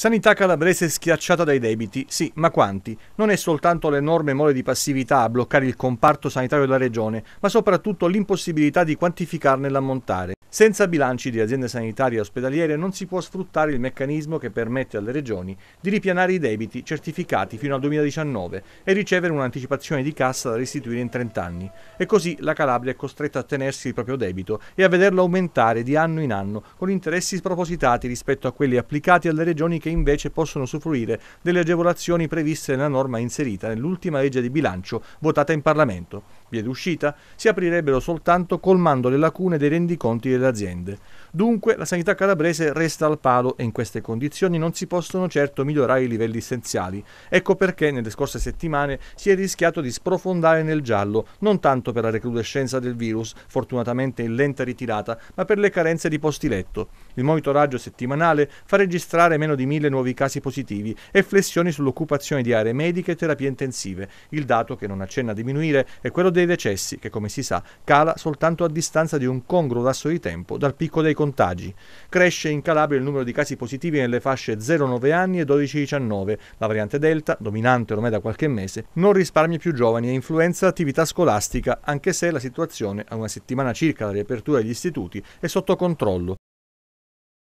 Sanità calabrese schiacciata dai debiti, sì, ma quanti? Non è soltanto l'enorme mole di passività a bloccare il comparto sanitario della regione, ma soprattutto l'impossibilità di quantificarne l'ammontare. Senza bilanci di aziende sanitarie e ospedaliere non si può sfruttare il meccanismo che permette alle regioni di ripianare i debiti certificati fino al 2019 e ricevere un'anticipazione di cassa da restituire in 30 anni. E così la Calabria è costretta a tenersi il proprio debito e a vederlo aumentare di anno in anno con interessi spropositati rispetto a quelli applicati alle regioni che invece possono soffrire delle agevolazioni previste nella norma inserita nell'ultima legge di bilancio votata in Parlamento. Via d'uscita si aprirebbero soltanto colmando le lacune dei rendiconti delle delle aziende. Dunque la sanità calabrese resta al palo e in queste condizioni non si possono certo migliorare i livelli essenziali. Ecco perché nelle scorse settimane si è rischiato di sprofondare nel giallo, non tanto per la recrudescenza del virus, fortunatamente in lenta ritirata, ma per le carenze di posti letto. Il monitoraggio settimanale fa registrare meno di mille nuovi casi positivi e flessioni sull'occupazione di aree mediche e terapie intensive. Il dato che non accenna a diminuire è quello dei decessi, che come si sa cala soltanto a distanza di un congruo lasso di tempo tempo, dal picco dei contagi. Cresce in Calabria il numero di casi positivi nelle fasce 0-9 anni e 12-19. La variante Delta, dominante ormai da qualche mese, non risparmia più giovani e influenza l'attività scolastica, anche se la situazione a una settimana circa dalla riapertura degli istituti è sotto controllo.